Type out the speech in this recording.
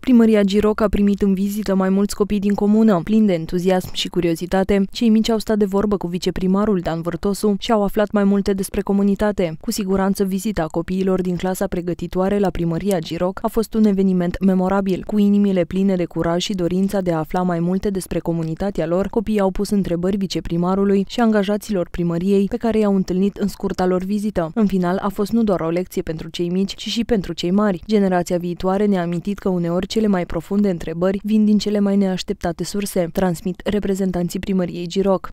Primăria Giroc a primit în vizită mai mulți copii din comună. Plini de entuziasm și curiozitate, cei mici au stat de vorbă cu viceprimarul Dan Vârtosu și au aflat mai multe despre comunitate. Cu siguranță, vizita copiilor din clasa pregătitoare la Primăria Giroc a fost un eveniment memorabil. Cu inimile pline de curaj și dorința de a afla mai multe despre comunitatea lor, copiii au pus întrebări viceprimarului și angajaților primăriei pe care i-au întâlnit în scurta lor vizită. În final, a fost nu doar o lecție pentru cei mici, ci și pentru cei mari. Generația viitoare ne-a amintit că uneori cele mai profunde întrebări vin din cele mai neașteptate surse, transmit reprezentanții primăriei Giroc.